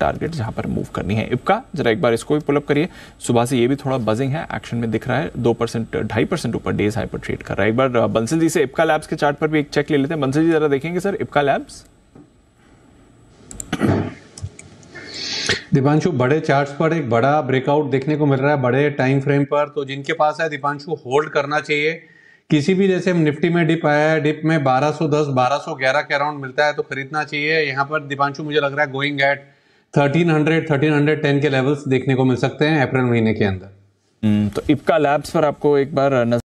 target जहां पर move करनी है इपका जरा एक बार इसको भी पुलअप करिए सुबह से ये भी थोड़ा बजिंग है एक्शन में दिख रहा है दो परसेंट ढाई परसेंट ऊपर डेज हाई पर ट्रेड कर रहा है एक बार बंसल जी से इपका लैब्स के चार्ट पर भी एक चेक ले लेते हैं बंसल जी जरा देखेंगे सर इपका लैब्स दीपांशु बड़े चार्ट्स पर एक बड़ा ब्रेकआउट देखने को मिल रहा है बड़े टाइम फ्रेम पर तो जिनके पास है दीपांशु होल्ड करना चाहिए किसी भी जैसे निफ्टी में डिप आया है डिप में 1210 1211 के अराउंड मिलता है तो खरीदना चाहिए यहाँ पर दीपांशु मुझे लग रहा है गोइंग एट 1300 1310 के लेवल्स देखने को मिल सकते हैं अप्रैल महीने के अंदर हम्म, तो इपका लैब्स पर आपको एक बार नजर